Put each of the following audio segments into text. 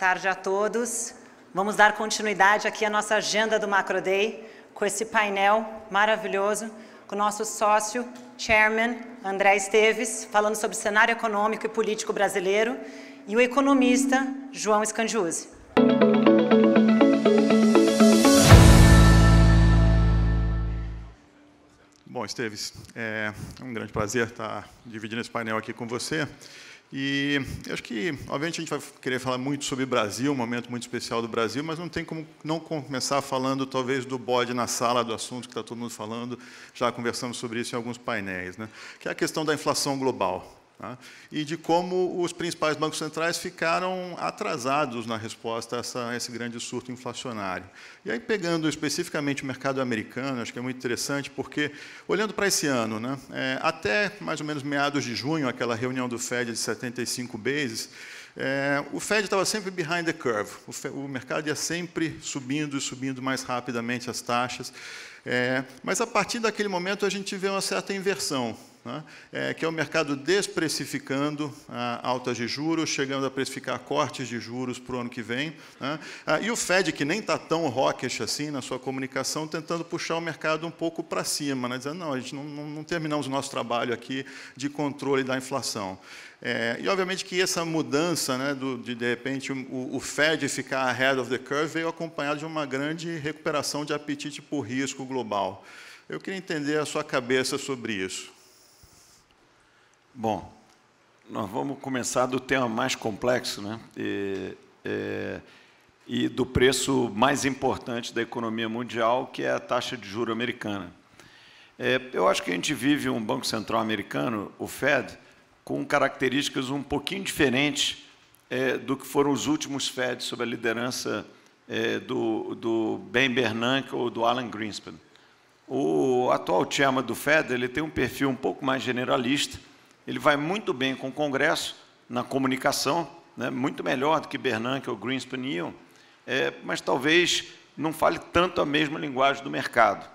tarde a todos. Vamos dar continuidade aqui à nossa agenda do Macro Day com esse painel maravilhoso com o nosso sócio, chairman André Esteves, falando sobre o cenário econômico e político brasileiro, e o economista João Scandiuzzi. Bom, Esteves, é um grande prazer estar dividindo esse painel aqui com você. E eu acho que, obviamente, a gente vai querer falar muito sobre Brasil, um momento muito especial do Brasil, mas não tem como não começar falando, talvez, do bode na sala, do assunto que está todo mundo falando, já conversamos sobre isso em alguns painéis, né? que é a questão da inflação global né, e de como os principais bancos centrais ficaram atrasados na resposta a, essa, a esse grande surto inflacionário. E aí, pegando especificamente o mercado americano, acho que é muito interessante, porque, olhando para esse ano, né, é, até mais ou menos meados de junho, aquela reunião do Fed de 75 bases, é, o Fed estava sempre behind the curve, o, o, mercado ia sempre subindo e subindo mais rapidamente as taxas, é, mas a partir daquele momento a gente vê uma certa inversão né? É, que é o mercado desprecificando ah, altas de juros, chegando a precificar cortes de juros para o ano que vem, né? Ah, e o Fed, que nem está tão rockish assim na sua comunicação, tentando puxar o mercado um pouco para cima, né? dizendo, não, a gente não, não, não terminamos o nosso trabalho aqui de controle da inflação. É, e, obviamente, que essa mudança né, do, de, de repente, o, o, Fed ficar ahead of the curve veio acompanhado de uma grande recuperação de apetite por risco global. Eu queria entender a sua cabeça sobre isso. Bom, nós vamos começar do tema mais complexo, né? E, é, e do preço mais importante da economia mundial, que é a taxa de juro americana. É, eu acho que a gente vive um Banco Central americano, o Fed, com características um pouquinho diferentes é, do que foram os últimos Fed sob a liderança é, do, do, Ben Bernanke ou do Alan Greenspan. O atual chairman do Fed ele tem um perfil um pouco mais generalista, ele vai muito bem com o Congresso, na comunicação, né, muito melhor do que Bernanke ou Greenspan iam, é, mas talvez não fale tanto a mesma linguagem do mercado.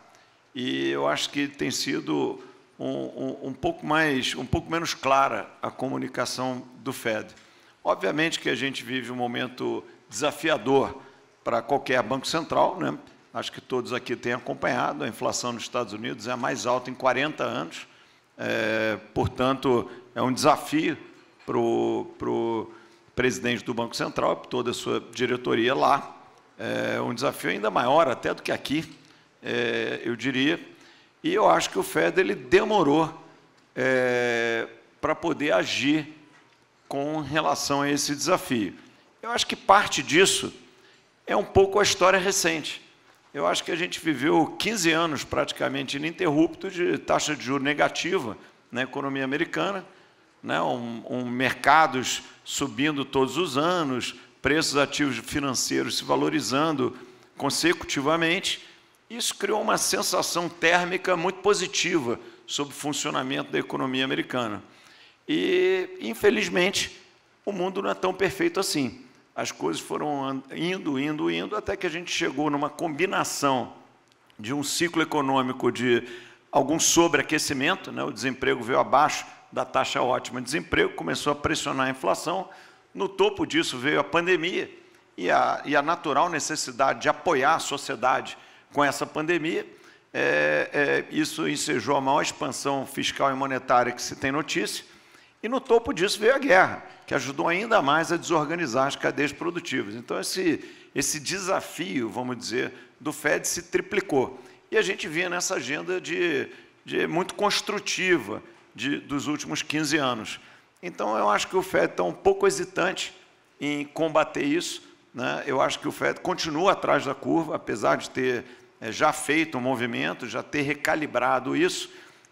E eu acho que tem sido um, um, um pouco mais, um pouco menos clara a comunicação do Fed. Obviamente que a gente vive um momento desafiador para qualquer banco central, né? acho que todos aqui têm acompanhado, a inflação nos Estados Unidos é a mais alta em 40 anos, é, portanto, é um desafio para o presidente do Banco Central, toda a sua diretoria lá. É um desafio ainda maior até do que aqui, é, eu diria. E eu acho que o FED ele demorou é, para poder agir com relação a esse desafio. Eu acho que parte disso é um pouco a história recente eu acho que a gente viveu 15 anos praticamente ininterrupto de taxa de juros negativa na economia americana, né? um, um mercados subindo todos os anos, preços ativos financeiros se valorizando consecutivamente. Isso criou uma sensação térmica muito positiva sobre o funcionamento da economia americana. E, infelizmente, o mundo não é tão perfeito assim as coisas foram indo, indo, indo, até que a gente chegou numa combinação de um ciclo econômico de algum sobreaquecimento, né? o desemprego veio abaixo da taxa ótima de desemprego, começou a pressionar a inflação, no topo disso veio a pandemia e a, e a natural necessidade de apoiar a sociedade com essa pandemia, é, é, isso ensejou a maior expansão fiscal e monetária que se tem notícia, e no topo disso veio a guerra, que ajudou ainda mais a desorganizar as cadeias produtivas. Então, esse, esse desafio, vamos dizer, do FED se triplicou. E a gente via nessa agenda de, de muito construtiva de, dos últimos 15 anos. Então, eu acho que o FED está um pouco hesitante em combater isso. Né? Eu acho que o FED continua atrás da curva, apesar de ter é, já feito um movimento, já ter recalibrado isso.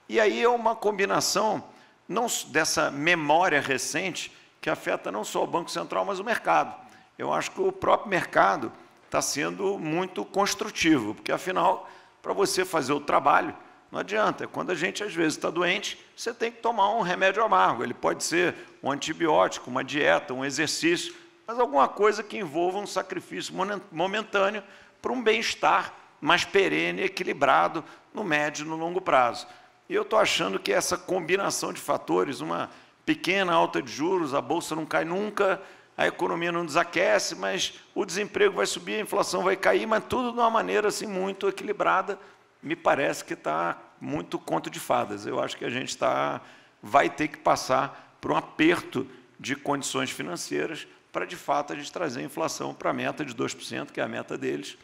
E aí é uma combinação não, dessa memória recente que afeta não só o Banco Central, mas o mercado. Eu acho que o próprio mercado está sendo muito construtivo, porque, afinal, para você fazer o trabalho, não adianta. Quando a gente, às vezes, está doente, você tem que tomar um remédio amargo. Ele pode ser um antibiótico, uma dieta, um exercício, mas alguma coisa que envolva um sacrifício momentâneo para um bem-estar mais perene, equilibrado, no médio e no longo prazo. E eu estou achando que essa combinação de fatores, uma pequena alta de juros, a bolsa não cai nunca, a economia não desaquece, mas o desemprego vai subir, a inflação vai cair, mas tudo de uma maneira assim muito equilibrada, me parece que está muito conto de fadas. Eu acho que a gente está vai ter que passar por um aperto de condições financeiras para, de fato, a gente trazer a inflação para a meta de 2%, que é a meta deles.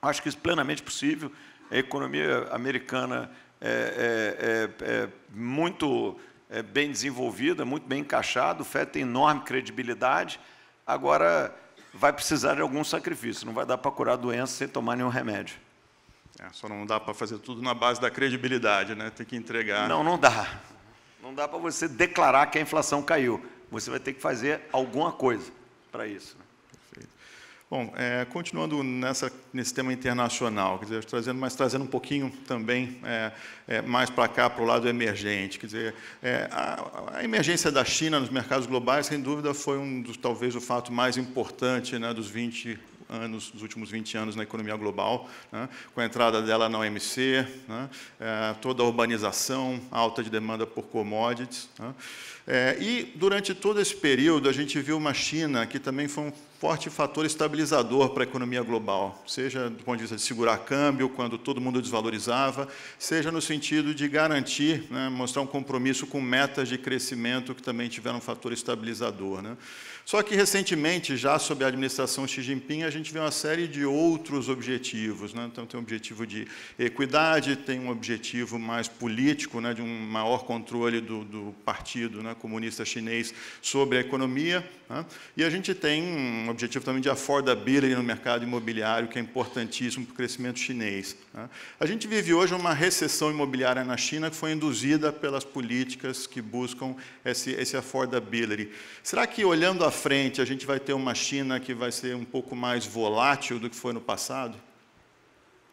Acho que isso é plenamente possível. A economia americana é, é, é, é muito é, bem desenvolvida, muito bem encaixado, o FED tem enorme credibilidade, agora vai precisar de algum sacrifício, não vai dar para curar a doença sem tomar nenhum remédio. É, só não dá para fazer tudo na base da credibilidade, né? tem que entregar. Não, não dá. Não dá para você declarar que a inflação caiu. Você vai ter que fazer alguma coisa para isso. Né? Bom, é, continuando nessa, nesse tema internacional, quer dizer, trazendo, mas trazendo um pouquinho também é, é, mais para cá, para o lado emergente, quer dizer, é, a, a, emergência da China nos mercados globais, sem dúvida, foi um dos, talvez o fato mais importante né, dos 20 anos, dos últimos 20 anos na economia global, né, com a entrada dela na OMC, né, é, toda a urbanização, alta de demanda por commodities. Né, é, e, durante todo esse período, a gente viu uma China que também foi um forte fator estabilizador para a economia global, seja do ponto de vista de segurar câmbio, quando todo mundo desvalorizava, seja no sentido de garantir, né, mostrar um compromisso com metas de crescimento que também tiveram um fator estabilizador. Né. Só que recentemente, já sob a administração Xi Jinping, a gente vê uma série de outros objetivos. Né? Então, tem um objetivo de equidade, tem um objetivo mais político, né? de um maior controle do, do Partido né? Comunista Chinês sobre a economia. Né? E a gente tem um objetivo também de affordability no mercado imobiliário, que é importantíssimo para o crescimento chinês. Né? A gente vive hoje uma recessão imobiliária na China que foi induzida pelas políticas que buscam esse, esse affordability. Será que, olhando a frente a gente vai ter uma China que vai ser um pouco mais volátil do que foi no passado?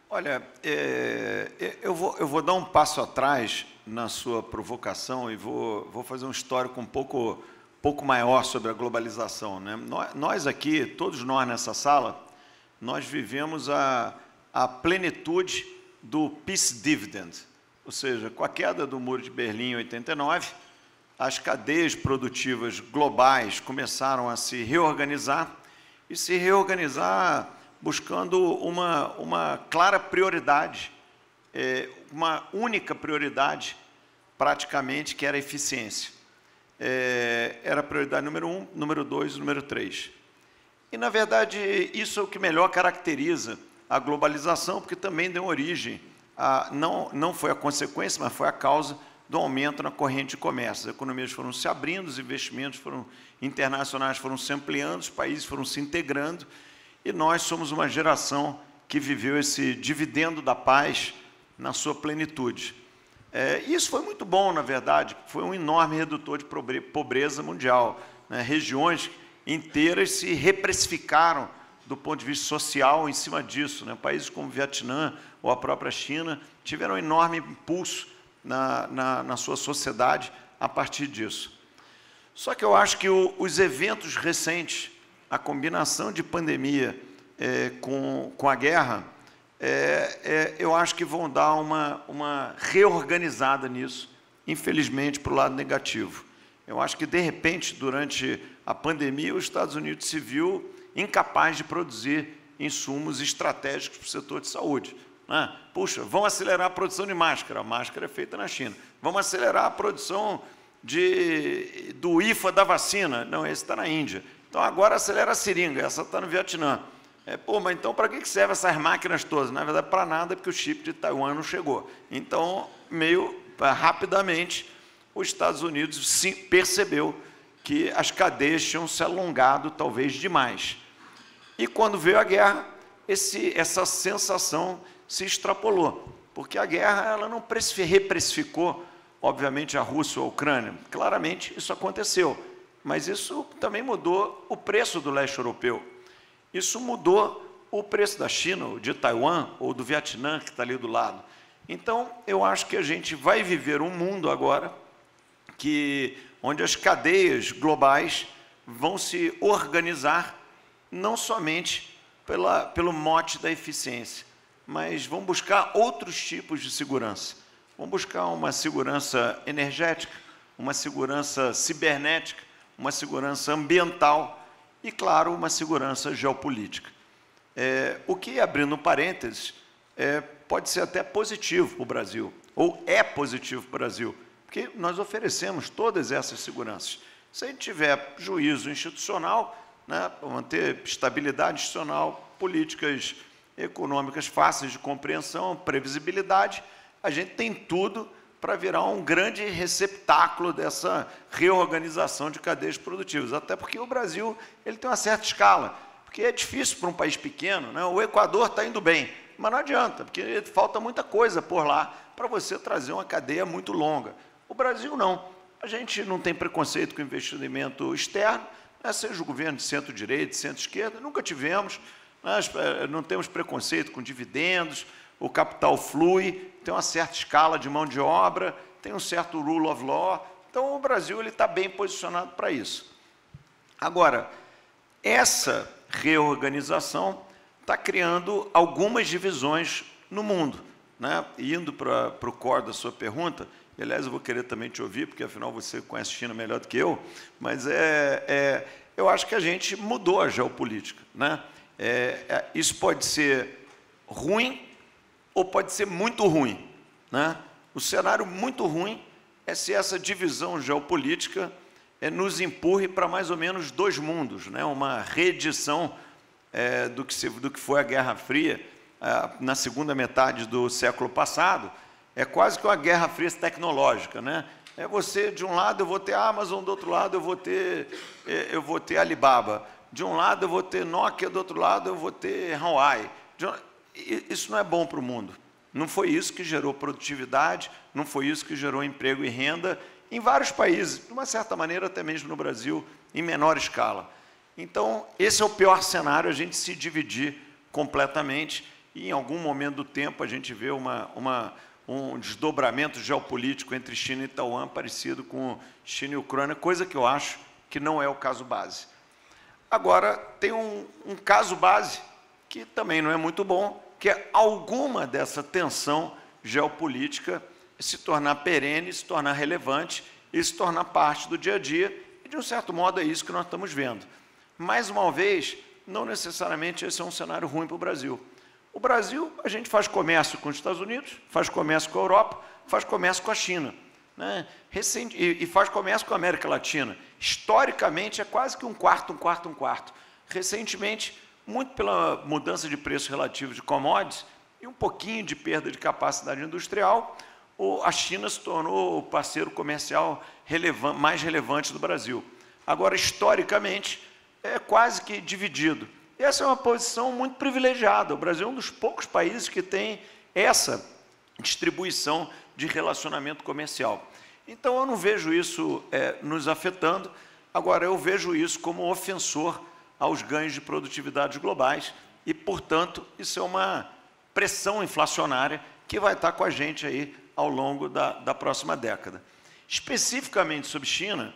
Olha, é, é, eu, vou, eu vou dar um passo atrás na sua provocação e vou, vou fazer um histórico um pouco, pouco maior sobre a globalização. Né? Nós, aqui, todos nós nessa sala, nós vivemos a, a plenitude do peace dividend, ou seja, com a queda do Muro de Berlim em 89, as cadeias produtivas globais começaram a se reorganizar e se reorganizar buscando uma, uma clara prioridade, é, uma única prioridade, praticamente, que era a eficiência. É, era a prioridade número um, número dois e número três. E, na verdade, isso é o que melhor caracteriza a globalização, porque também deu origem, a, não, não foi a consequência, mas foi a causa do aumento na corrente de comércio. As economias foram se abrindo, os investimentos foram, internacionais foram se ampliando, os países foram se integrando, e nós somos uma geração que viveu esse dividendo da paz na sua plenitude. É, isso foi muito bom, na verdade, foi um enorme redutor de pobreza mundial. Né? Regiões inteiras se reprecificaram do ponto de vista social em cima disso. Né? Países como Vietnã ou a própria China tiveram um enorme impulso na, na, na sua sociedade a partir disso. Só que eu acho que o, os eventos recentes, a combinação de pandemia é, com, com a guerra, é, é, eu acho que vão dar uma, uma reorganizada nisso, infelizmente, para o lado negativo. Eu acho que, de repente, durante a pandemia, os Estados Unidos se viu incapaz de produzir insumos estratégicos para o setor de saúde. Ah, puxa, vão acelerar a produção de máscara. A máscara é feita na China. Vamos acelerar a produção de, do IFA da vacina. Não, esse está na Índia. Então agora acelera a seringa, essa está no Vietnã. É, pô, mas então para que servem essas máquinas todas? Na verdade, para nada, porque o chip de Taiwan não chegou. Então, meio é, rapidamente, os Estados Unidos percebeu que as cadeias tinham se alongado talvez demais. E quando veio a guerra, esse, essa sensação se extrapolou, porque a guerra ela não reprecificou, obviamente, a Rússia ou a Ucrânia. Claramente isso aconteceu, mas isso também mudou o preço do leste europeu. Isso mudou o preço da China, ou de Taiwan ou do Vietnã, que está ali do lado. Então, eu acho que a gente vai viver um mundo agora que onde as cadeias globais vão se organizar não somente pela, pelo mote da eficiência, mas vão buscar outros tipos de segurança. Vão buscar uma segurança energética, uma segurança cibernética, uma segurança ambiental e, claro, uma segurança geopolítica. É, o que, abrindo parênteses, é, pode ser até positivo para o Brasil, ou é positivo para o Brasil, porque nós oferecemos todas essas seguranças. Se a gente tiver juízo institucional, né, manter estabilidade institucional, políticas econômicas fáceis de compreensão, previsibilidade, a gente tem tudo para virar um grande receptáculo dessa reorganização de cadeias produtivas, até porque o Brasil ele tem uma certa escala, porque é difícil para um país pequeno, né? o Equador está indo bem, mas não adianta, porque falta muita coisa por lá para você trazer uma cadeia muito longa. O Brasil não. A gente não tem preconceito com investimento externo, né? seja o governo de centro-direita, centro-esquerda, nunca tivemos. Nós é, não temos preconceito com dividendos, o capital flui, tem uma certa escala de mão de obra, tem um certo rule of law. Então, o Brasil está bem posicionado para isso. Agora, essa reorganização está criando algumas divisões no mundo. Né? Indo para, para o core da sua pergunta, aliás, eu vou querer também te ouvir, porque afinal você conhece China melhor do que eu, mas é, é eu acho que a gente mudou a geopolítica. Né? É, é, isso pode ser ruim ou pode ser muito ruim. Né? O cenário muito ruim é se essa divisão geopolítica é, nos empurre para mais ou menos dois mundos, né? uma reedição é, do, que se, do que foi a Guerra Fria é, na segunda metade do século passado, é quase que uma Guerra Fria tecnológica. Né? É você, de um lado, eu vou ter Amazon, do outro lado, eu vou ter, é, eu vou ter Alibaba de um lado eu vou ter Nokia, do outro lado eu vou ter Huawei. Isso não é bom para o mundo. Não foi isso que gerou produtividade, não foi isso que gerou emprego e renda em vários países, de uma certa maneira até mesmo no Brasil, em menor escala. Então, esse é o pior cenário, a gente se dividir completamente e em algum momento do tempo a gente vê uma, uma, um desdobramento geopolítico entre China e Taiwan parecido com China e Ucrânia, coisa que eu acho que não é o caso base. Agora, tem um, um caso base, que também não é muito bom, que é alguma dessa tensão geopolítica se tornar perene, se tornar relevante e se tornar parte do dia a dia. E, de um certo modo, é isso que nós estamos vendo. Mais uma vez, não necessariamente esse é um cenário ruim para o Brasil. O Brasil, a gente faz comércio com os Estados Unidos, faz comércio com a Europa, faz comércio com a China. Né? Recente, e, e, faz comércio com a América Latina. Historicamente, é quase que um quarto, um quarto, um quarto. Recentemente, muito pela mudança de preço relativo de commodities e um pouquinho de perda de capacidade industrial, o, a China se tornou o parceiro comercial relevan, mais relevante do Brasil. Agora, historicamente, é quase que dividido. E essa é uma posição muito privilegiada. O Brasil é um dos poucos países que tem essa distribuição de relacionamento comercial. Então, eu não vejo isso é, nos afetando, agora, eu vejo isso como ofensor aos ganhos de produtividade globais e, portanto, isso é uma pressão inflacionária que vai estar com a gente aí ao longo da, da próxima década. Especificamente sobre China,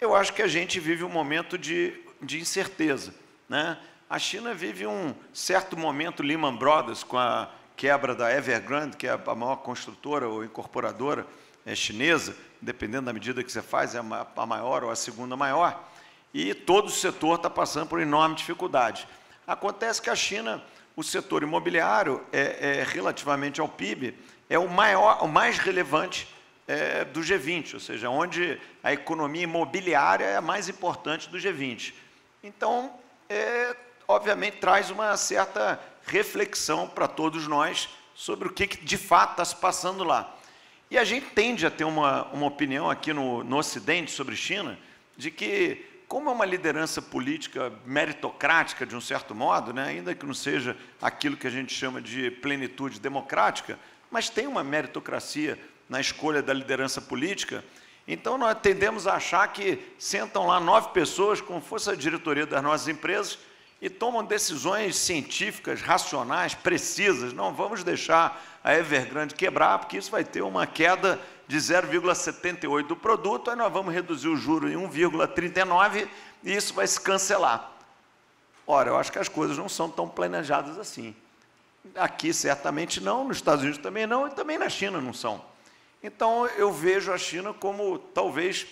eu acho que a gente vive um momento de, de incerteza. Né? A China vive um certo momento Lehman Brothers com a quebra da Evergrande, que é a maior construtora ou incorporadora é, chinesa, dependendo da medida que você faz, é a maior ou a segunda maior, e todo o setor está passando por enorme dificuldade. Acontece que a China, o setor imobiliário, é, é relativamente ao PIB, é o, maior, o mais relevante é, do G20, ou seja, onde a economia imobiliária é a mais importante do G20. Então, é, obviamente, traz uma certa reflexão para todos nós sobre o que, que de fato está se passando lá. E a gente tende a ter uma, uma opinião aqui no, no Ocidente sobre China, de que, como é uma liderança política meritocrática, de um certo modo, né, ainda que não seja aquilo que a gente chama de plenitude democrática, mas tem uma meritocracia na escolha da liderança política, então nós tendemos a achar que sentam lá nove pessoas, como fosse a diretoria das nossas empresas, e tomam decisões científicas, racionais, precisas. Não vamos deixar a Evergrande quebrar, porque isso vai ter uma queda de 0,78 do produto, aí nós vamos reduzir o juro em 1,39 e isso vai se cancelar. Ora, eu acho que as coisas não são tão planejadas assim. Aqui certamente não, nos Estados Unidos também não, e também na China não são. Então eu vejo a China como talvez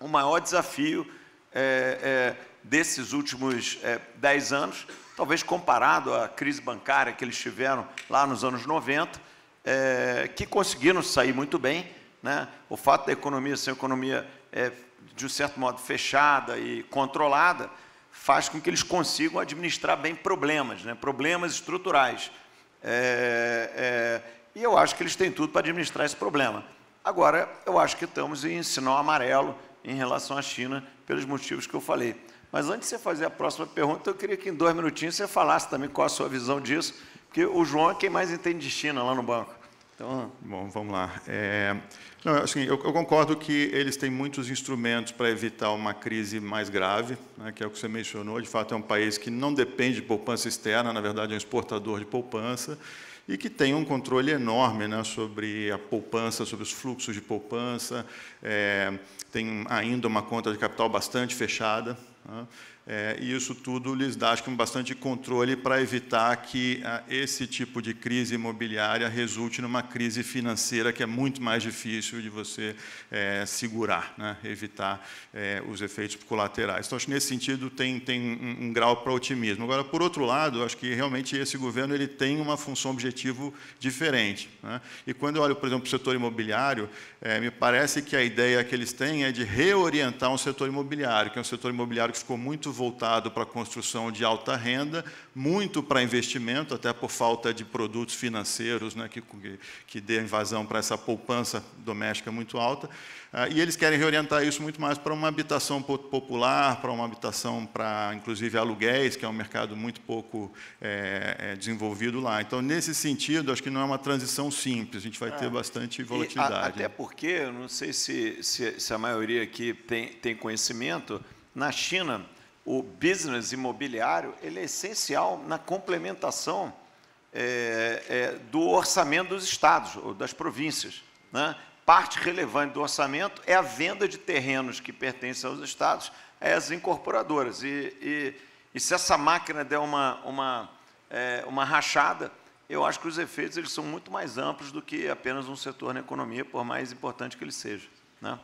o maior desafio é, é, desses últimos é, dez anos, talvez comparado à crise bancária que eles tiveram lá nos anos 90, é, que conseguiram sair muito bem. Né? O fato da economia ser uma economia, é, de um certo modo, fechada e controlada, faz com que eles consigam administrar bem problemas, né? problemas estruturais. É, é e eu acho que eles têm tudo para administrar esse problema. Agora, eu acho que estamos em sinal amarelo em relação à China, pelos motivos que eu falei. Mas antes de você fazer a próxima pergunta, eu queria que em dois minutinhos você falasse também qual a sua visão disso, porque o João é quem mais entende de China lá no banco. Então... Bom, vamos lá. É, não, assim, eu, eu, concordo que eles têm muitos instrumentos para evitar uma crise mais grave, né, que é o que você mencionou. De fato, é um país que não depende de poupança externa, na verdade, é um exportador de poupança e que tem um controle enorme né, sobre a poupança, sobre os fluxos de poupança, é, tem ainda uma conta de capital bastante fechada, 啊。É, e isso tudo lhes dá, acho que, um bastante controle para evitar que a, ah, esse tipo de crise imobiliária resulte numa crise financeira que é muito mais difícil de você é, segurar, né? evitar é, os efeitos colaterais. Então, acho que, nesse sentido, tem, tem um, um grau para otimismo. Agora, por outro lado, acho que, realmente, esse governo ele tem uma função objetivo diferente. Né? E, quando eu olho, por exemplo, para o setor imobiliário, é, me parece que a ideia que eles têm é de reorientar um setor imobiliário, que é um setor imobiliário que ficou muito voltado para a construção de alta renda, muito para investimento, até por falta de produtos financeiros né, que, que dê invasão para essa poupança doméstica muito alta. Ah, e eles querem reorientar isso muito mais para uma habitação popular, para uma habitação para, inclusive, aluguéis, que é um mercado muito pouco é, é, desenvolvido lá. Então, nesse sentido, acho que não é uma transição simples, a gente vai ah, ter é. bastante volatilidade. A, até porque, eu não sei se, se, se a maioria aqui tem, tem conhecimento, na China, o business imobiliário ele é essencial na complementação é, é, do orçamento dos estados ou das províncias. Né? Parte relevante do orçamento é a venda de terrenos que pertencem aos estados às incorporadoras. E, e, e se essa máquina der uma, uma, é, uma rachada, eu acho que os efeitos eles são muito mais amplos do que apenas um setor na economia, por mais importante que ele seja. Né?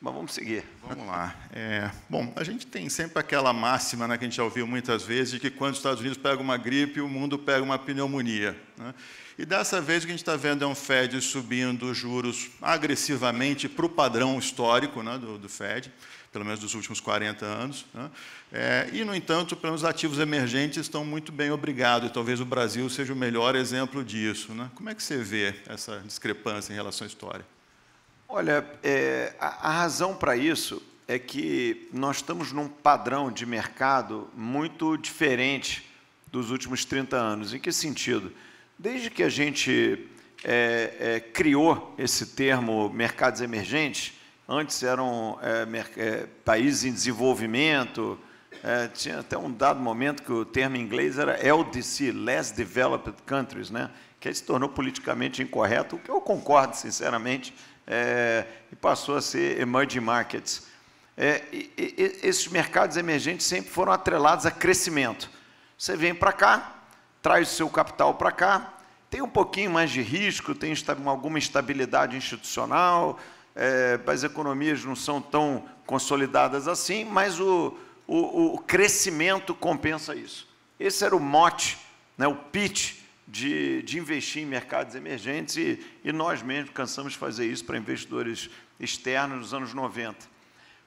Mas vamos seguir. Vamos lá. É, bom, a gente tem sempre aquela máxima né, que a gente já ouviu muitas vezes, de que quando os Estados Unidos pegam uma gripe, o mundo pega uma pneumonia. Né? E dessa vez o que a gente está vendo é um Fed subindo os juros agressivamente para o padrão histórico né, do, do, Fed, pelo menos dos últimos 40 anos. Né? É, e, no entanto, pelo menos ativos emergentes estão muito bem obrigados, e talvez o Brasil seja o melhor exemplo disso. Né? Como é que você vê essa discrepância em relação à história? Olha, é, a, a razão para isso é que nós estamos num padrão de mercado muito diferente dos últimos 30 anos. Em que sentido? Desde que a gente é, é, criou esse termo mercados emergentes, antes eram é, é países em desenvolvimento, é, tinha até um dado momento que o termo em inglês era LDC, Less Developed Countries, né? que se tornou politicamente incorreto, o que eu concordo, sinceramente, é, e passou a ser emerging markets. É, e, e, esses mercados emergentes sempre foram atrelados a crescimento. Você vem para cá, traz o seu capital para cá, tem um pouquinho mais de risco, tem alguma estabilidade institucional, é, as economias não são tão consolidadas assim, mas o, o, o crescimento compensa isso. Esse era o mote, né, o pitch de, de investir em mercados emergentes e, e nós mesmos cansamos de fazer isso para investidores externos nos anos 90.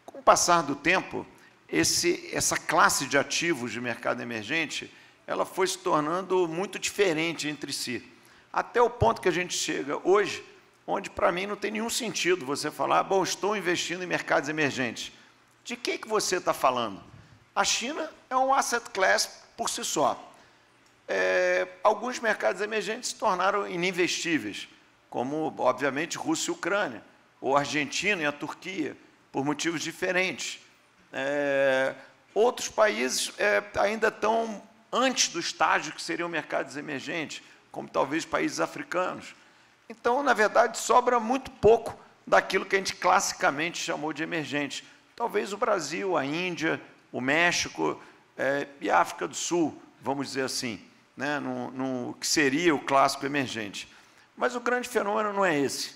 Com o passar do tempo, esse, essa classe de ativos de mercado emergente ela foi se tornando muito diferente entre si. Até o ponto que a gente chega hoje, onde para mim não tem nenhum sentido você falar, ah, bom, estou investindo em mercados emergentes. De que, que você está falando? A China é um asset class por si só é, alguns mercados emergentes se tornaram ininvestíveis, como, obviamente, Rússia e Ucrânia, ou Argentina e a Turquia, por motivos diferentes. É, outros países é, ainda estão antes do estágio que seriam mercados emergentes, como talvez países africanos. Então, na verdade, sobra muito pouco daquilo que a gente classicamente chamou de emergente. Talvez o Brasil, a Índia, o México é, e a África do Sul, vamos dizer assim né, no, no que seria o clássico emergente. Mas o grande fenômeno não é esse.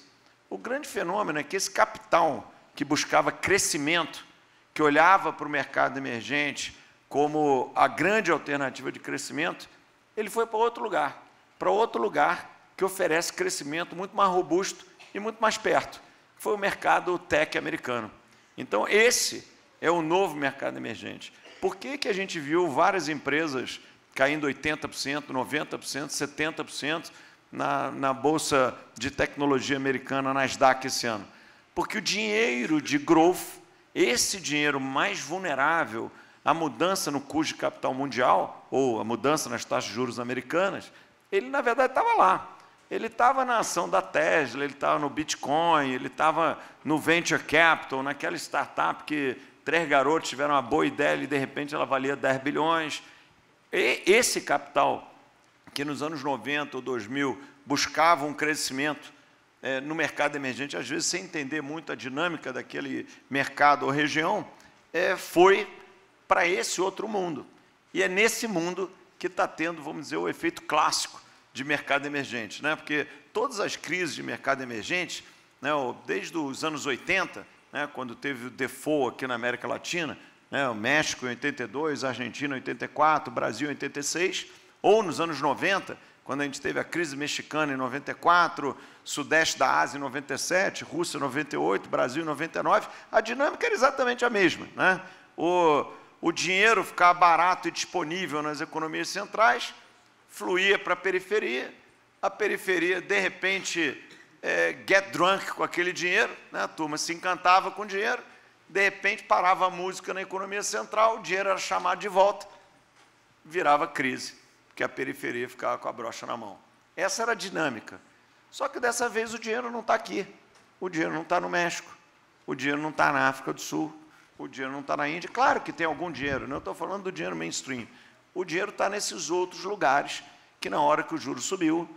O grande fenômeno é que esse capital que buscava crescimento, que olhava para o mercado emergente como a grande alternativa de crescimento, ele foi para outro lugar, para outro lugar que oferece crescimento muito mais robusto e muito mais perto. Foi o mercado tech americano. Então, esse é o novo mercado emergente. Por que, que a gente viu várias empresas caindo 80%, 90%, 70% na, na Bolsa de Tecnologia Americana, Nasdaq, esse ano. Porque o dinheiro de growth, esse dinheiro mais vulnerável à mudança no custo de capital mundial, ou a mudança nas taxas de juros americanas, ele, na verdade, estava lá. Ele estava na ação da Tesla, ele estava no Bitcoin, ele estava no Venture Capital, naquela startup que três garotos tiveram uma boa ideia e, de repente, ela valia 10 bilhões. E esse capital, que nos anos 90 ou 2000 buscava um crescimento é, no mercado emergente, às vezes sem entender muito a dinâmica daquele mercado ou região, é, foi para esse outro mundo. E é nesse mundo que está tendo, vamos dizer, o efeito clássico de mercado emergente. Né? Porque todas as crises de mercado emergente, né, desde os anos 80, né, quando teve o default aqui na América Latina, né, o México em 82, Argentina em 84, Brasil em 86, ou nos anos 90, quando a gente teve a crise mexicana em 94, Sudeste da Ásia em 97, Rússia em 98, Brasil em 99, a dinâmica era exatamente a mesma. Né? O, o dinheiro ficava barato e disponível nas economias centrais, fluía para a periferia, a periferia, de repente, é, get drunk com aquele dinheiro, né? a turma se encantava com o dinheiro, de repente parava a música na economia central, o dinheiro era chamado de volta, virava crise, porque a periferia ficava com a brocha na mão. Essa era a dinâmica. Só que dessa vez o dinheiro não está aqui, o dinheiro não está no México, o dinheiro não está na África do Sul, o dinheiro não está na Índia. Claro que tem algum dinheiro, não né? estou falando do dinheiro mainstream. O dinheiro está nesses outros lugares que, na hora que o juro subiu,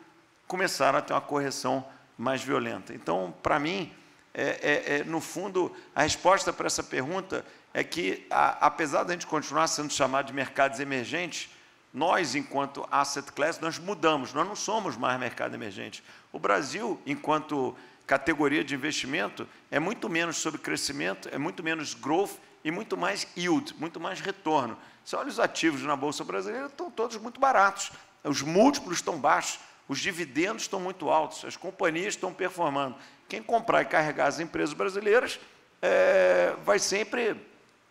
começaram a ter uma correção mais violenta. Então, para mim, é, é, é, no fundo, a resposta para essa pergunta é que, a, apesar da gente continuar sendo chamado de mercados emergentes, nós, enquanto asset class, nós mudamos, nós não somos mais mercado emergente. O Brasil, enquanto categoria de investimento, é muito menos sobre crescimento, é muito menos growth e muito mais yield, muito mais retorno. Você olha os ativos na Bolsa Brasileira, estão todos muito baratos, os múltiplos estão baixos, os dividendos estão muito altos, as companhias estão performando. Quem comprar e carregar as empresas brasileiras é, vai sempre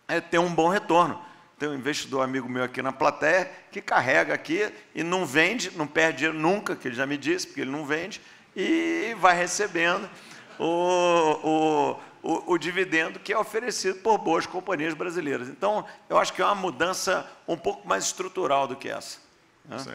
é, ter um bom retorno. Tem um investidor amigo meu aqui na plateia que carrega aqui e não vende, não perde dinheiro nunca, que ele já me disse, porque ele não vende, e vai recebendo o, o, o, o dividendo que é oferecido por boas companhias brasileiras. Então, eu acho que é uma mudança um pouco mais estrutural do que essa.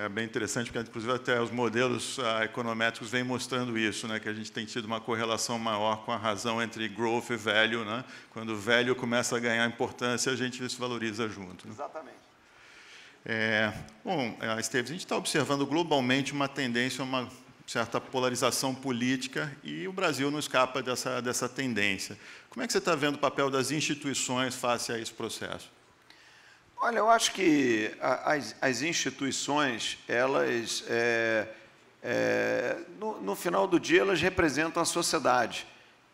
É bem interessante, porque inclusive até os modelos econôméticos ah, econométricos vêm mostrando isso, né, que a gente tem tido uma correlação maior com a razão entre growth e velho. Né? Quando o velho começa a ganhar importância, a gente se valoriza junto. Né? Exatamente. É, bom, é, Esteves, a gente está observando globalmente uma tendência, uma certa polarização política e o Brasil não escapa dessa, dessa tendência. Como é que você está vendo o papel das instituições face a esse processo? Olha, eu acho que as, as instituições, elas, é, é, no, no, final do dia, elas representam a sociedade.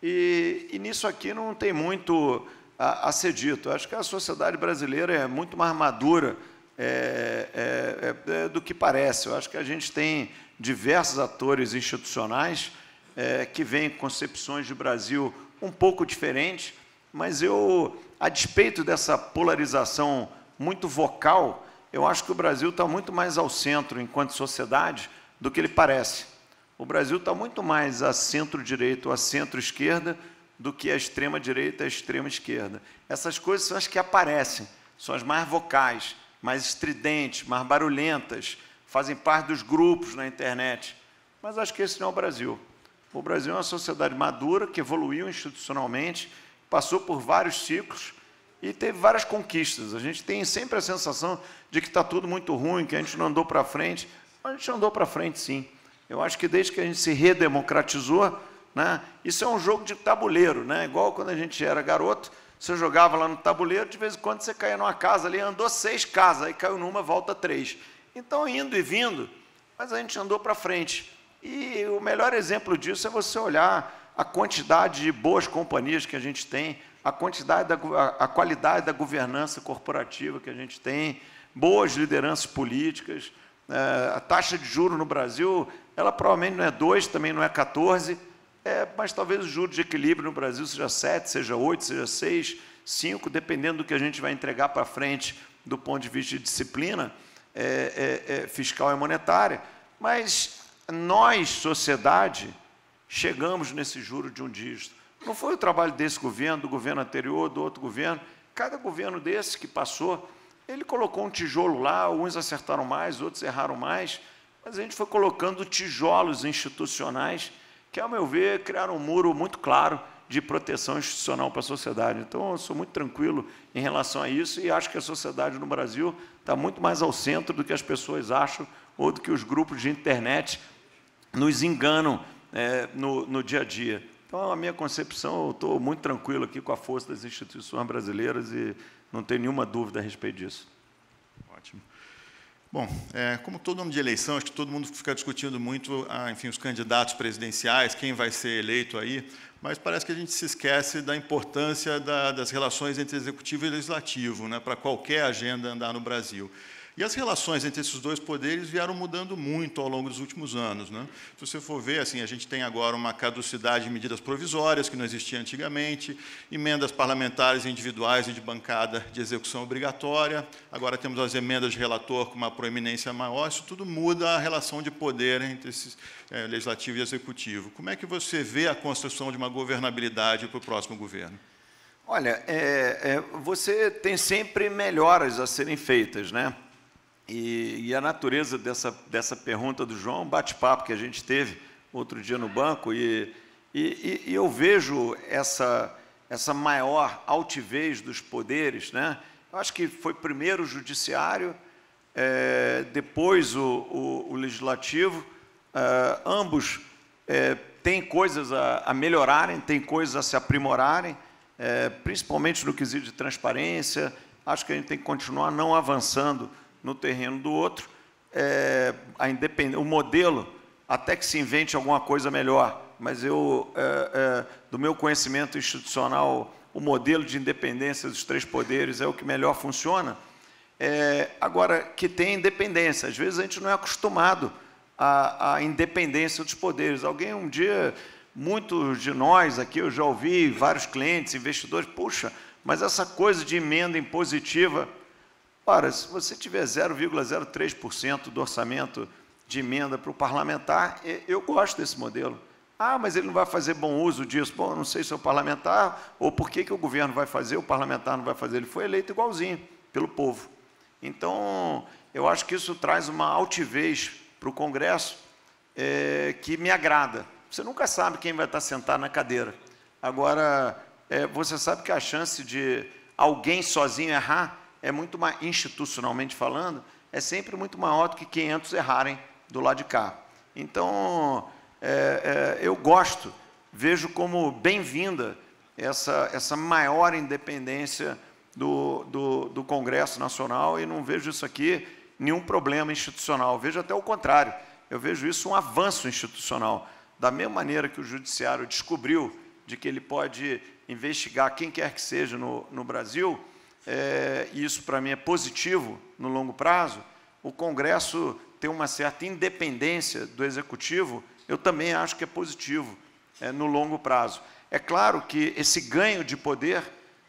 E, e nisso aqui não tem muito a, a ser dito. Eu acho que a sociedade brasileira é muito mais madura é, é, é, é do que parece. Eu acho que a gente tem diversos atores institucionais que vêm com concepções de Brasil um pouco diferentes, mas eu, a despeito dessa polarização muito vocal, eu acho que o Brasil está muito mais ao centro, enquanto sociedade, do que ele parece. O Brasil está muito mais a centro-direita ou a centro-esquerda do que a extrema-direita e a extrema-esquerda. Essas coisas são as que aparecem, são as mais vocais, mais estridentes, mais barulhentas, fazem parte dos grupos na internet. Mas acho que esse não é o Brasil. O Brasil é uma sociedade madura que evoluiu institucionalmente, passou por vários ciclos e teve várias conquistas. A gente tem sempre a sensação de que está tudo muito ruim, que a gente não andou para frente. Mas a gente andou para frente, sim. Eu acho que desde que a gente se redemocratizou, né, isso é um jogo de tabuleiro, né? igual quando a gente era garoto, você jogava lá no tabuleiro, de vez em quando você caía numa casa ali, andou seis casas, aí caiu numa, volta três. Então, indo e vindo, mas a gente andou para frente. E o melhor exemplo disso é você olhar a quantidade de boas companhias que a gente tem, a quantidade, da, a, qualidade da governança corporativa que a gente tem, boas lideranças políticas, é, a taxa de juro no Brasil, ela provavelmente não é 2, também não é 14, é, mas talvez o juro de equilíbrio no Brasil seja 7, seja 8, seja 6, 5, dependendo do que a gente vai entregar para frente do ponto de vista de disciplina é, é, é, fiscal e monetária. Mas nós, sociedade, chegamos nesse juro de um dígito. Não foi o trabalho desse governo, do governo anterior, do outro governo. Cada governo desse que passou, ele colocou um tijolo lá, uns acertaram mais, outros erraram mais, mas a gente foi colocando tijolos institucionais que, ao meu ver, criaram um muro muito claro de proteção institucional para a sociedade. Então, eu sou muito tranquilo em relação a isso e acho que a sociedade no Brasil está muito mais ao centro do que as pessoas acham ou do que os grupos de internet nos enganam é, no, no dia a dia. Então, a minha concepção, eu estou muito tranquilo aqui com a força das instituições brasileiras e não tenho nenhuma dúvida a respeito disso. Ótimo. Bom, é, como todo ano de eleição, acho que todo mundo fica discutindo muito, ah, enfim, os candidatos presidenciais, quem vai ser eleito aí, mas parece que a gente se esquece da importância da, das relações entre executivo e legislativo, né, para qualquer agenda andar no Brasil. E as relações entre esses dois poderes vieram mudando muito ao longo dos últimos anos. Né? Se você for ver, assim, a gente tem agora uma caducidade de medidas provisórias, que não existia antigamente, emendas parlamentares individuais e de bancada de execução obrigatória, agora temos as emendas de relator com uma proeminência maior, isso tudo muda a relação de poder entre esses, é, legislativo e executivo. Como é que você vê a construção de uma governabilidade para o próximo governo? Olha, é, é, você tem sempre melhoras a serem feitas, né? E, e a natureza dessa, dessa pergunta do João, um bate-papo que a gente teve outro dia no banco, e, e, e eu vejo essa, essa maior altivez dos poderes, né? Eu acho que foi primeiro o judiciário, é, depois o, o, o legislativo, é, ambos é, têm coisas a, a, melhorarem, têm coisas a se aprimorarem, é, principalmente no quesito de transparência. Acho que a gente tem que continuar não avançando no terreno do outro, é, a independ... o modelo, até que se invente alguma coisa melhor, mas eu, é, é, do meu conhecimento institucional, o modelo de independência dos três poderes é o que melhor funciona. É, agora, que tem independência, às vezes a gente não é acostumado à, à independência dos poderes. Alguém um dia, muitos de nós aqui, eu já ouvi vários clientes, investidores, puxa, mas essa coisa de emenda impositiva Ora, se você tiver 0,03% do orçamento de emenda para o parlamentar, eu gosto desse modelo. Ah, mas ele não vai fazer bom uso disso. Bom, não sei se é o parlamentar, ou por que, que o governo vai fazer, o parlamentar não vai fazer. Ele foi eleito igualzinho, pelo povo. Então, eu acho que isso traz uma altivez para o Congresso é, que me agrada. Você nunca sabe quem vai estar sentado na cadeira. Agora, é, você sabe que a chance de alguém sozinho errar é muito mais, institucionalmente falando, é sempre muito maior do que 500 errarem do lado de cá. Então, é, é, eu gosto, vejo como bem-vinda essa, essa maior independência do, do, do, Congresso Nacional e não vejo isso aqui nenhum problema institucional. vejo até o contrário. Eu vejo isso um avanço institucional. Da mesma maneira que o Judiciário descobriu de que ele pode investigar quem quer que seja no, no Brasil, é, isso para mim é positivo no longo prazo, o Congresso ter uma certa independência do Executivo, eu também acho que é positivo é, no longo prazo. É claro que esse ganho de poder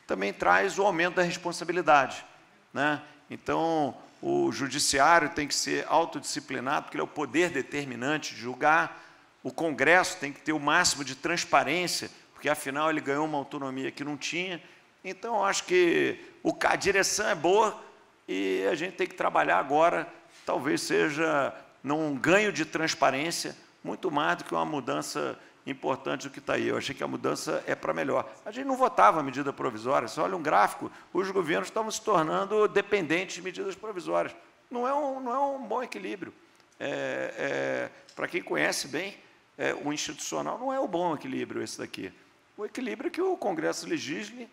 também traz o aumento da responsabilidade. Né? Então, o judiciário tem que ser autodisciplinado, porque ele é o poder determinante de julgar. O Congresso tem que ter o máximo de transparência, porque afinal ele ganhou uma autonomia que não tinha. Então, acho que o, a direção é boa e a gente tem que trabalhar agora, talvez seja num ganho de transparência, muito mais do que uma mudança importante do que está aí. Eu achei que a mudança é para melhor. A gente não votava medida provisória, você olha um gráfico, os governos estavam se tornando dependentes de medidas provisórias. Não é um, não é um bom equilíbrio. É, é, para quem conhece bem é, o institucional, não é o bom equilíbrio esse daqui. O equilíbrio é que o Congresso legisle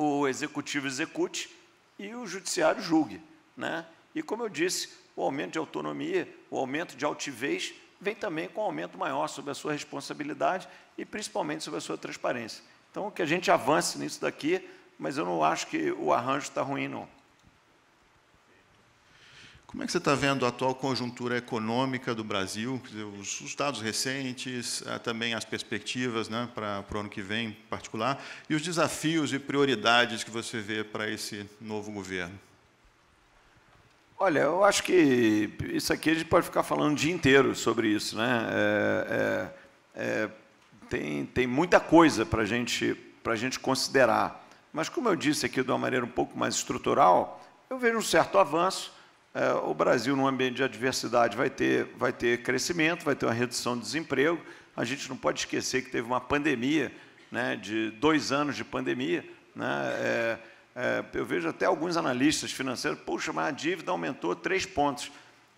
o executivo execute e o judiciário julgue. Né? E, como eu disse, o aumento de autonomia, o aumento de altivez, vem também com um aumento maior sobre a sua responsabilidade e, principalmente, sobre a sua transparência. Então, que a gente avance nisso daqui, mas eu não acho que o arranjo está ruim, não. Como é que você está vendo a atual conjuntura econômica do Brasil, os dados recentes, eh, também as perspectivas né, para, para o ano que vem em particular, e os desafios e prioridades que você vê para esse novo governo? Olha, eu acho que isso aqui a gente pode ficar falando o dia inteiro sobre isso. Né? É, é, é, tem, tem muita coisa para gente, a gente considerar. Mas, como eu disse aqui de uma maneira um pouco mais estrutural, eu vejo um certo avanço é, o Brasil, num ambiente de adversidade, vai ter, vai ter crescimento, vai ter uma redução de desemprego. A gente não pode esquecer que teve uma pandemia, né, de dois anos de pandemia. Né, é, é, eu vejo até alguns analistas financeiros, puxa, mas a dívida aumentou três pontos.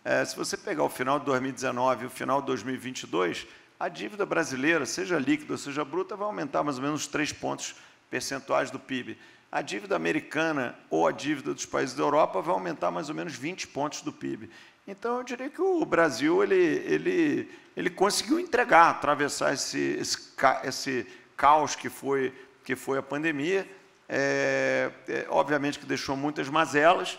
É, se você pegar o final de 2019 e o final de 2022, a dívida brasileira, seja líquida ou seja bruta, vai aumentar mais ou menos três pontos percentuais do PIB a dívida americana ou a dívida dos países da Europa vai aumentar mais ou menos 20 pontos do PIB. Então, eu diria que o Brasil ele, ele, ele conseguiu entregar, atravessar esse, esse, esse caos que foi, que foi a pandemia. É, é, obviamente que deixou muitas mazelas.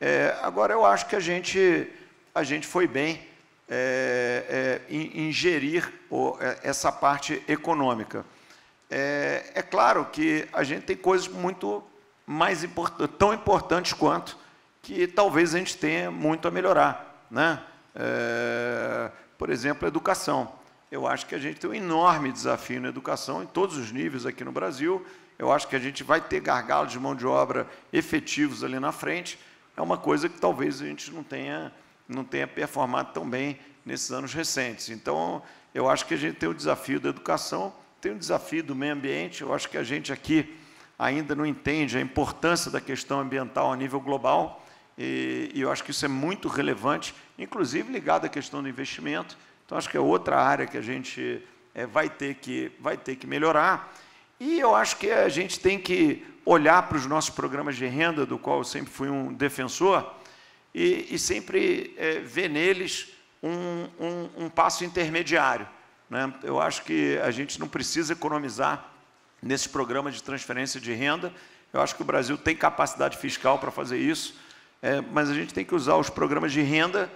É, agora, eu acho que a gente, a gente foi bem é, é, em, em gerir o, é, essa parte econômica é, é claro que a gente tem coisas muito mais import tão importantes quanto que talvez a gente tenha muito a melhorar. Né? É, por exemplo, a educação. Eu acho que a gente tem um enorme desafio na educação, em todos os níveis aqui no Brasil. Eu acho que a gente vai ter gargalos de mão de obra efetivos ali na frente. É uma coisa que talvez a gente não tenha, não tenha performado tão bem nesses anos recentes. Então, eu acho que a gente tem o desafio da educação tem um desafio do meio ambiente. Eu acho que a gente aqui ainda não entende a importância da questão ambiental a nível global. E, e eu acho que isso é muito relevante, inclusive ligado à questão do investimento. Então, acho que é outra área que a gente é, vai, ter que, vai ter que melhorar. E eu acho que a gente tem que olhar para os nossos programas de renda, do qual eu sempre fui um defensor, e, e sempre é, ver neles um, um, um passo intermediário. Né? Eu acho que a gente não precisa economizar nesse programa de transferência de renda. Eu acho que o Brasil tem capacidade fiscal para fazer isso, é, mas a gente tem que usar os programas de renda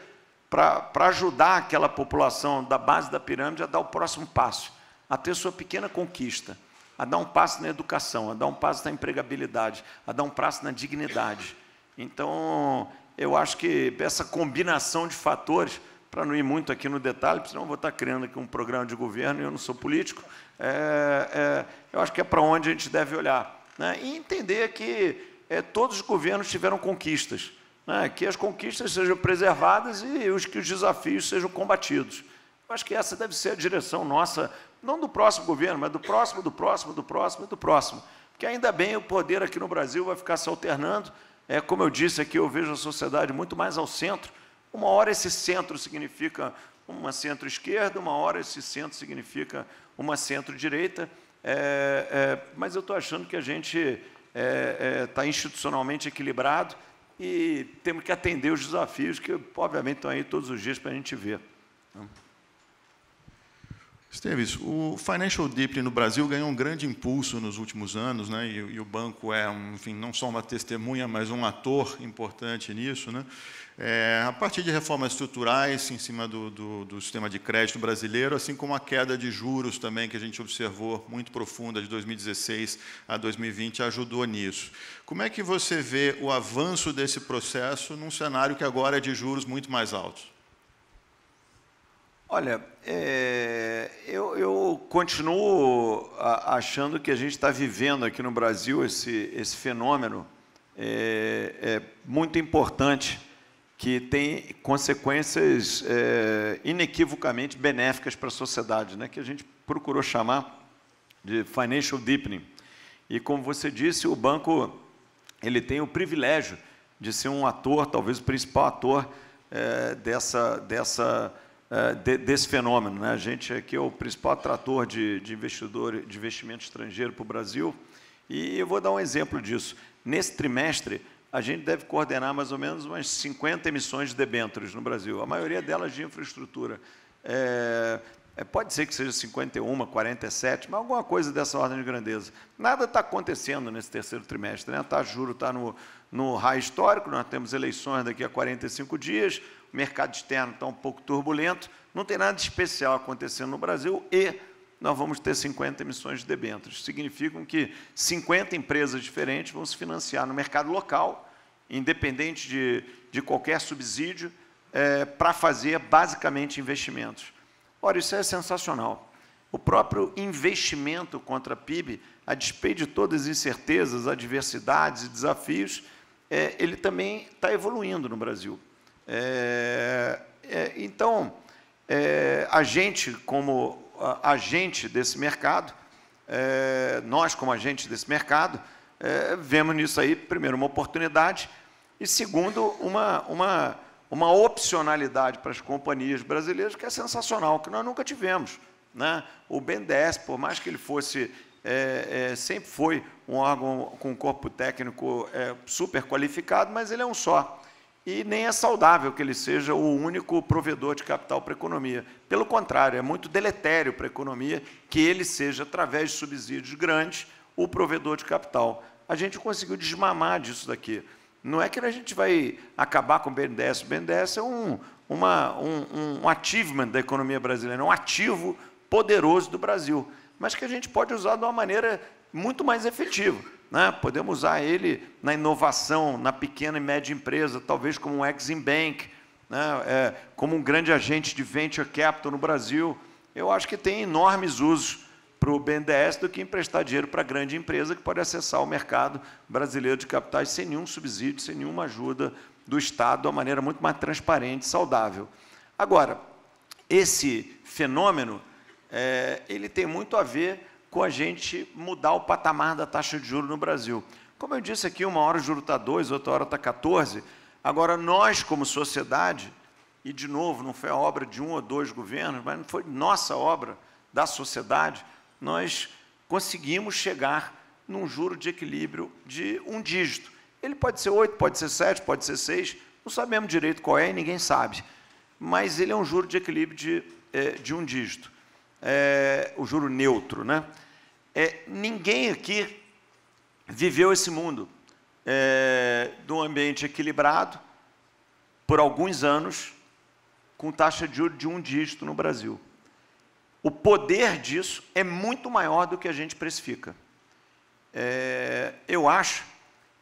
para ajudar aquela população da base da pirâmide a dar o próximo passo, a ter sua pequena conquista, a dar um passo na educação, a dar um passo na empregabilidade, a dar um passo na dignidade. Então, eu acho que essa combinação de fatores para não ir muito aqui no detalhe, porque senão eu vou estar tá criando aqui um programa de governo e eu não sou político, é, é, eu acho que é para onde a gente deve olhar. Né? E entender que é, todos os governos tiveram conquistas, né? que as conquistas sejam preservadas e os, que os desafios sejam combatidos. Eu acho que essa deve ser a direção nossa, não do próximo governo, mas do próximo, do próximo, do próximo e do próximo. Porque ainda bem o poder aqui no Brasil vai ficar se alternando. É, como eu disse aqui, eu vejo a sociedade muito mais ao centro uma hora esse centro significa uma centro-esquerda, uma hora esse centro significa uma centro-direita, é, é, mas eu estou achando que a gente está é, é tá institucionalmente equilibrado e temos que atender os desafios que, obviamente, estão aí todos os dias para a gente ver. Né? Esteves, o financial deep no Brasil ganhou um grande impulso nos últimos anos, né? e, e o banco é, um, enfim, não só uma testemunha, mas um ator importante nisso. Né? É, a partir de reformas estruturais em cima do, do, do, sistema de crédito brasileiro, assim como a queda de juros também que a gente observou muito profunda de 2016 a 2020 ajudou nisso. Como é que você vê o avanço desse processo num cenário que agora é de juros muito mais altos? Olha, é, eu, eu, continuo achando que a gente está vivendo aqui no Brasil esse, esse fenômeno é, é muito importante, que tem consequências é, inequivocamente benéficas para a sociedade, né, que a gente procurou chamar de financial deepening. E, como você disse, o banco ele tem o privilégio de ser um ator, talvez o principal ator é, dessa... dessa é, de, desse fenômeno. Né? A gente aqui é, é o principal atrator de, de, investidor, de investimento estrangeiro para o Brasil, e eu vou dar um exemplo disso. Nesse trimestre, a gente deve coordenar mais ou menos umas 50 emissões de debêntures no Brasil, a maioria delas de infraestrutura. É, é pode ser que seja 51, 47, mas alguma coisa dessa ordem de grandeza. Nada está acontecendo nesse terceiro trimestre. Né? Tá, juro está no, no raio histórico, nós temos eleições daqui a 45 dias, o mercado externo está um pouco turbulento, não tem nada especial acontecendo no Brasil e nós vamos ter 50 emissões de debêntures. Significam que 50 empresas diferentes vão se financiar no mercado local, independente de, de qualquer subsídio, é, para fazer basicamente investimentos. Ora, isso é sensacional. O próprio investimento contra a PIB, a despeito de todas as incertezas, adversidades e desafios, é, ele também está evoluindo no Brasil. É, é, então, é, a gente, como agente desse mercado, é, nós, como agente desse mercado, é, vemos nisso aí, primeiro, uma oportunidade e, segundo, uma, uma, uma opcionalidade para as companhias brasileiras que é sensacional, que nós nunca tivemos. Né? O BNDES, por mais que ele fosse, é, é, sempre foi um órgão com um corpo técnico é, super qualificado, mas ele é um só e nem é saudável que ele seja o único provedor de capital para a economia. Pelo contrário, é muito deletério para a economia que ele seja, através de subsídios grandes, o provedor de capital. A gente conseguiu desmamar disso daqui. Não é que a gente vai acabar com o BNDES. O BNDES é um, uma, um, um achievement da economia brasileira, um ativo poderoso do Brasil, mas que a gente pode usar de uma maneira muito mais efetiva né? podemos usar ele na inovação, na pequena e média empresa, talvez como um Exim Bank, né? é, como um grande agente de venture capital no Brasil. Eu acho que tem enormes usos para o BNDES do que emprestar dinheiro para a grande empresa que pode acessar o mercado brasileiro de capitais sem nenhum subsídio, sem nenhuma ajuda do Estado, de uma maneira muito mais transparente e saudável. Agora, esse fenômeno é, ele tem muito a ver com a gente mudar o patamar da taxa de juros no Brasil. Como eu disse aqui, uma hora o juro está 2, outra hora está 14. Agora, nós, como sociedade, e de novo, não foi a obra de um ou dois governos, mas foi nossa obra da sociedade, nós conseguimos chegar num juro de equilíbrio de um dígito. Ele pode ser 8, pode ser 7, pode ser 6, não sabemos direito qual é, ninguém sabe. Mas ele é um juro de equilíbrio de, eh, de um dígito é, o juro neutro, né? É, ninguém aqui viveu esse mundo é, de um ambiente equilibrado por alguns anos com taxa de juro de um dígito no Brasil. O poder disso é muito maior do que a gente precifica. É, eu acho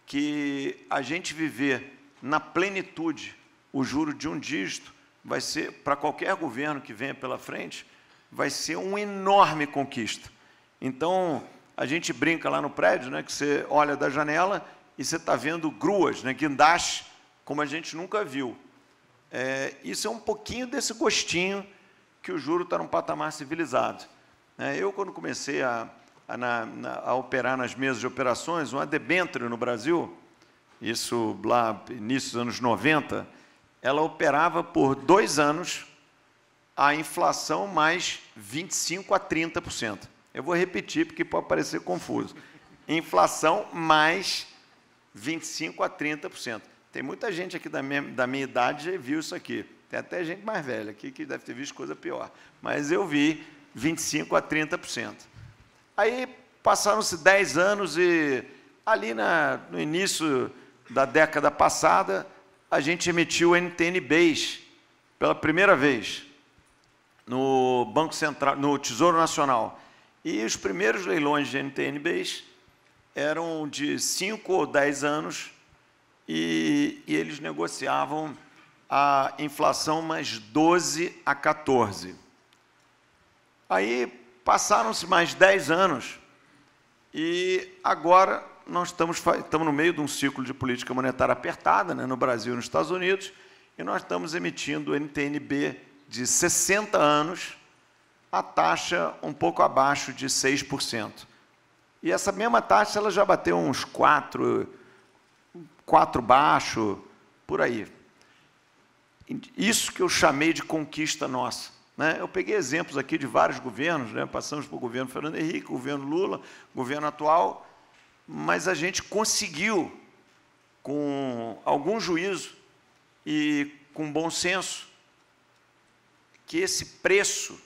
que a gente viver na plenitude o juro de um dígito vai ser, para qualquer governo que venha pela frente, vai ser uma enorme conquista. Então, a gente brinca lá no prédio, né, que você olha da janela e você está vendo gruas, né, guindastes, como a gente nunca viu. É, isso é um pouquinho desse gostinho que o juro está num patamar civilizado. É, eu, quando comecei a, a, na, a, operar nas mesas de operações, uma debênture no Brasil, isso lá início dos anos 90, ela operava por dois anos a inflação mais 25 a 30%. Eu vou repetir porque pode parecer confuso. Inflação mais 25 a 30%. Tem muita gente aqui da minha, da minha idade já viu isso aqui. Tem até gente mais velha aqui que deve ter visto coisa pior. Mas eu vi 25 a 30%. Aí passaram-se 10 anos e ali na, no início da década passada, a gente emitiu NTNBs pela primeira vez no Banco Central, no Tesouro Nacional. E os primeiros leilões de NTNBs eram de 5 ou 10 anos e, e, eles negociavam a inflação mais 12 a 14. Aí passaram-se mais 10 anos e agora nós estamos, estamos no meio de um ciclo de política monetária apertada né, no Brasil e nos Estados Unidos e nós estamos emitindo NTNB de 60 anos, a taxa um pouco abaixo de 6%. E essa mesma taxa ela já bateu uns 4, 4 baixo, por aí. Isso que eu chamei de conquista nossa. Né? Eu peguei exemplos aqui de vários governos, né? passamos para o governo Fernando Henrique, governo Lula, governo atual, mas a gente conseguiu, com algum juízo e com bom senso, que esse preço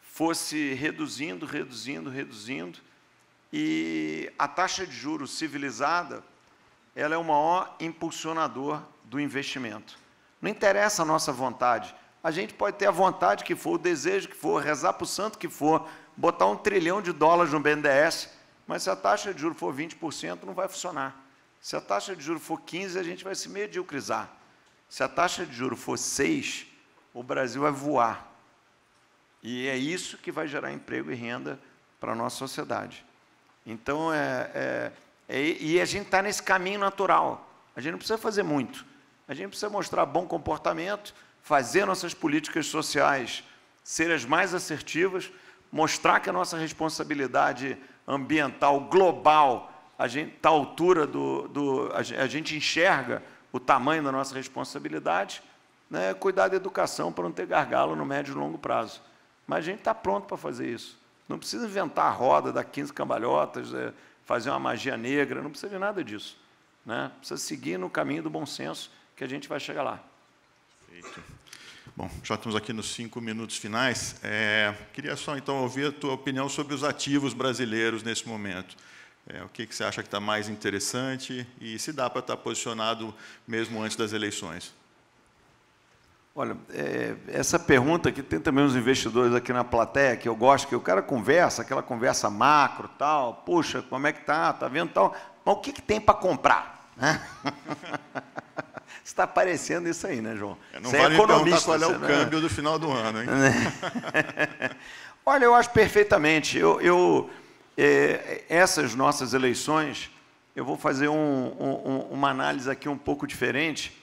fosse reduzindo, reduzindo, reduzindo, e a taxa de juros civilizada, ela é o maior impulsionador do investimento. Não interessa a nossa vontade. A gente pode ter a vontade que for, o desejo que for, rezar para o santo que for, botar um trilhão de dólares no BNDES, mas se a taxa de juros for 20%, não vai funcionar. Se a taxa de juros for 15%, a gente vai se mediocrizar. Se a taxa de juros for 6%, o Brasil vai voar. E é isso que vai gerar emprego e renda para a nossa sociedade. Então, é, é, é e a gente está nesse caminho natural. A gente não precisa fazer muito. A gente precisa mostrar bom comportamento, fazer nossas políticas sociais serem as mais assertivas, mostrar que a nossa responsabilidade ambiental global a gente está à altura do, do a gente enxerga o tamanho da nossa responsabilidade né, cuidar da educação para não ter gargalo no médio e longo prazo. Mas a gente está pronto para fazer isso. Não precisa inventar a roda, dar 15 cambalhotas, é, fazer uma magia negra, não precisa de nada disso. Né? Precisa seguir no caminho do bom senso que a gente vai chegar lá. Perfeito. Bom, já estamos aqui nos cinco minutos finais. É, queria só, então, ouvir a tua opinião sobre os ativos brasileiros nesse momento. É, o que, que você acha que está mais interessante e se dá para estar tá posicionado mesmo antes das eleições? Olha, é, essa pergunta que tem também os investidores aqui na plateia, que eu gosto, que o cara conversa, aquela conversa macro, tal, puxa, como é que tá, tá vendo, tal, mas o que, que tem para comprar? está né? aparecendo isso aí, né, João? É, não você é vale é economista, qual é o né? câmbio do final do ano, hein? Olha, eu acho perfeitamente. Eu, eu é, essas nossas eleições, eu vou fazer um, um, uma análise aqui um pouco diferente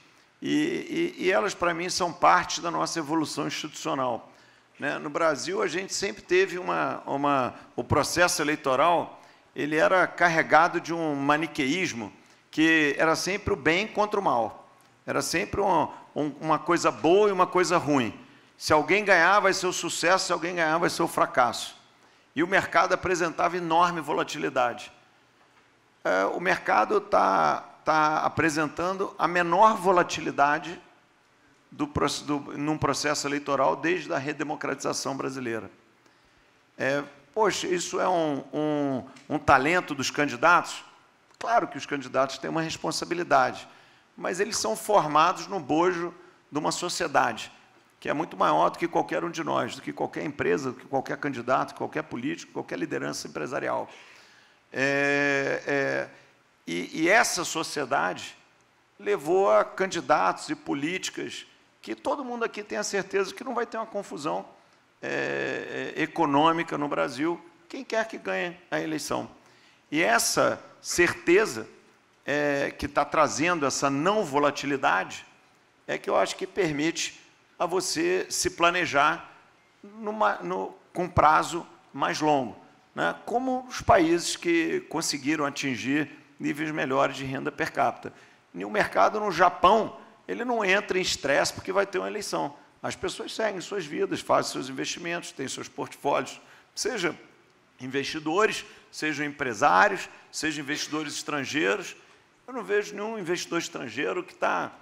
e, e, e elas, para mim, são parte da nossa evolução institucional. Né? No Brasil, a gente sempre teve uma, uma. O processo eleitoral ele era carregado de um maniqueísmo que era sempre o bem contra o mal. Era sempre um, um, uma coisa boa e uma coisa ruim. Se alguém ganhar, vai ser o sucesso, se alguém ganhar, vai ser o fracasso. E o mercado apresentava enorme volatilidade. É, o mercado está tá apresentando a menor volatilidade do, do, num processo eleitoral desde a redemocratização brasileira. É, poxa, isso é um, um, um talento dos candidatos? Claro que os candidatos têm uma responsabilidade, mas eles são formados no bojo de uma sociedade que é muito maior do que qualquer um de nós, do que qualquer empresa, do que qualquer candidato, qualquer político, qualquer liderança empresarial. É, é, e, e essa sociedade levou a candidatos e políticas que todo mundo aqui tem a certeza que não vai ter uma confusão é, é econômica no Brasil, quem quer que ganhe a eleição. E essa certeza é, que está trazendo essa não volatilidade é que eu acho que permite a você se planejar numa, no, com prazo mais longo, né? como os países que conseguiram atingir níveis melhores de renda per capita. E o mercado no Japão, ele não entra em estresse porque vai ter uma eleição. As pessoas seguem suas vidas, fazem seus investimentos, têm seus portfólios, seja investidores, sejam empresários, sejam investidores estrangeiros. Eu não vejo nenhum investidor estrangeiro que está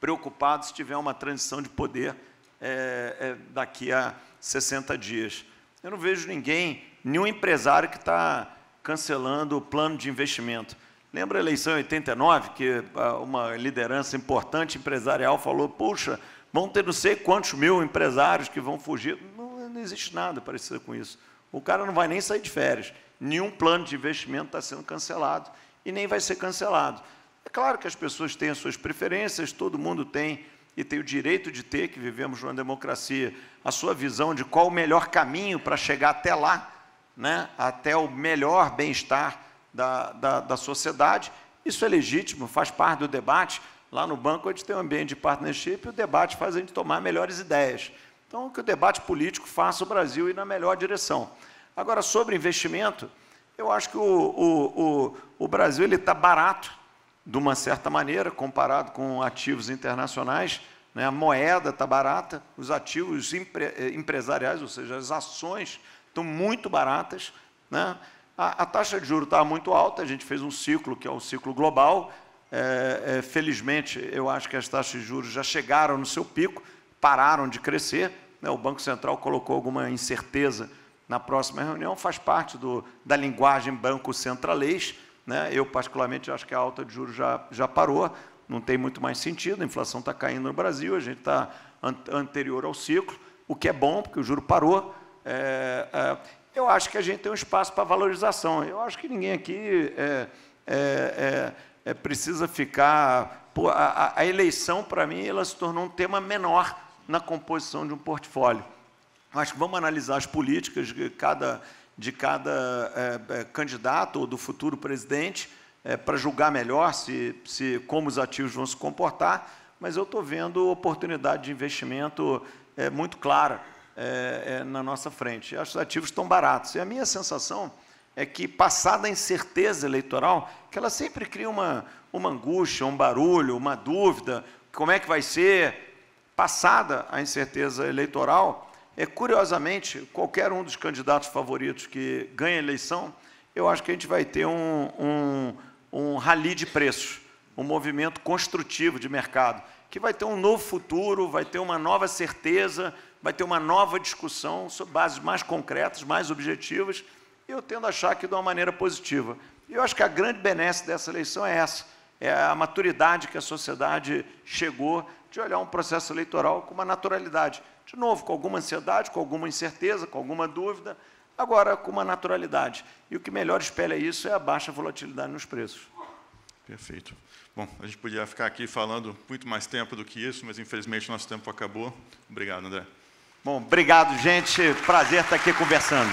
preocupado se tiver uma transição de poder é, é, daqui a 60 dias. Eu não vejo ninguém, nenhum empresário que está cancelando o plano de investimento. Lembra a eleição em 89, que ah, uma liderança importante empresarial falou, puxa, vão ter não sei quantos mil empresários que vão fugir. Não, não existe nada parecido com isso. O cara não vai nem sair de férias. Nenhum plano de investimento está sendo cancelado e nem vai ser cancelado. É claro que as pessoas têm as suas preferências, todo mundo tem e tem o direito de ter, que vivemos numa democracia, a sua visão de qual o melhor caminho para chegar até lá, né? até o melhor bem-estar da, da, da sociedade. Isso é legítimo, faz parte do debate. Lá no banco a gente tem um ambiente de partnership e o debate faz a gente tomar melhores ideias. Então, que o debate político faça o Brasil ir na melhor direção. Agora, sobre investimento, eu acho que o, o, o, o Brasil está barato, de uma certa maneira, comparado com ativos internacionais. Né? A moeda está barata, os ativos empre, eh, empresariais, ou seja, as ações, estão muito baratas. Né? A, a taxa de juros estava tá muito alta, a gente fez um ciclo, que é um ciclo global. É, é, felizmente, eu acho que as taxas de juros já chegaram no seu pico, pararam de crescer. Né? O Banco Central colocou alguma incerteza na próxima reunião, faz parte do, da linguagem banco centralês. Né? Eu, particularmente, acho que a alta de juros já, já parou, não tem muito mais sentido, a inflação está caindo no Brasil, a gente está an anterior ao ciclo, o que é bom, porque o juro parou. É, é, eu acho que a gente tem um espaço para valorização. Eu acho que ninguém aqui é, é, é, é precisa ficar. Pô, a, a eleição, para mim, ela se tornou um tema menor na composição de um portfólio. Acho que vamos analisar as políticas de cada, de cada é, é, candidato ou do futuro presidente para julgar melhor se, se como os ativos vão se comportar, mas eu estou vendo oportunidade de investimento muito clara é, é, na nossa frente. Acho que os ativos estão baratos. E a minha sensação é que, passada a incerteza eleitoral, que ela sempre cria uma, uma angústia, um barulho, uma dúvida, como é que vai ser. Passada a incerteza eleitoral, é curiosamente, qualquer um dos candidatos favoritos que ganha a eleição, eu acho que a gente vai ter um, um, um rally de preços, um movimento construtivo de mercado, que vai ter um novo futuro, vai ter uma nova certeza, vai ter uma nova discussão sobre bases mais concretas, mais objetivas, e eu tendo a achar que de uma maneira positiva. E eu acho que a grande benesse dessa eleição é essa, é a maturidade que a sociedade chegou de olhar um processo eleitoral com uma naturalidade. De novo, com alguma ansiedade, com alguma incerteza, com alguma dúvida, agora com uma naturalidade. E o que melhor espelha isso é a baixa volatilidade nos preços. Perfeito. Bom, a gente podia ficar aqui falando muito mais tempo do que isso, mas infelizmente nosso tempo acabou. Obrigado, André. Bom, obrigado, gente. Prazer estar aqui conversando.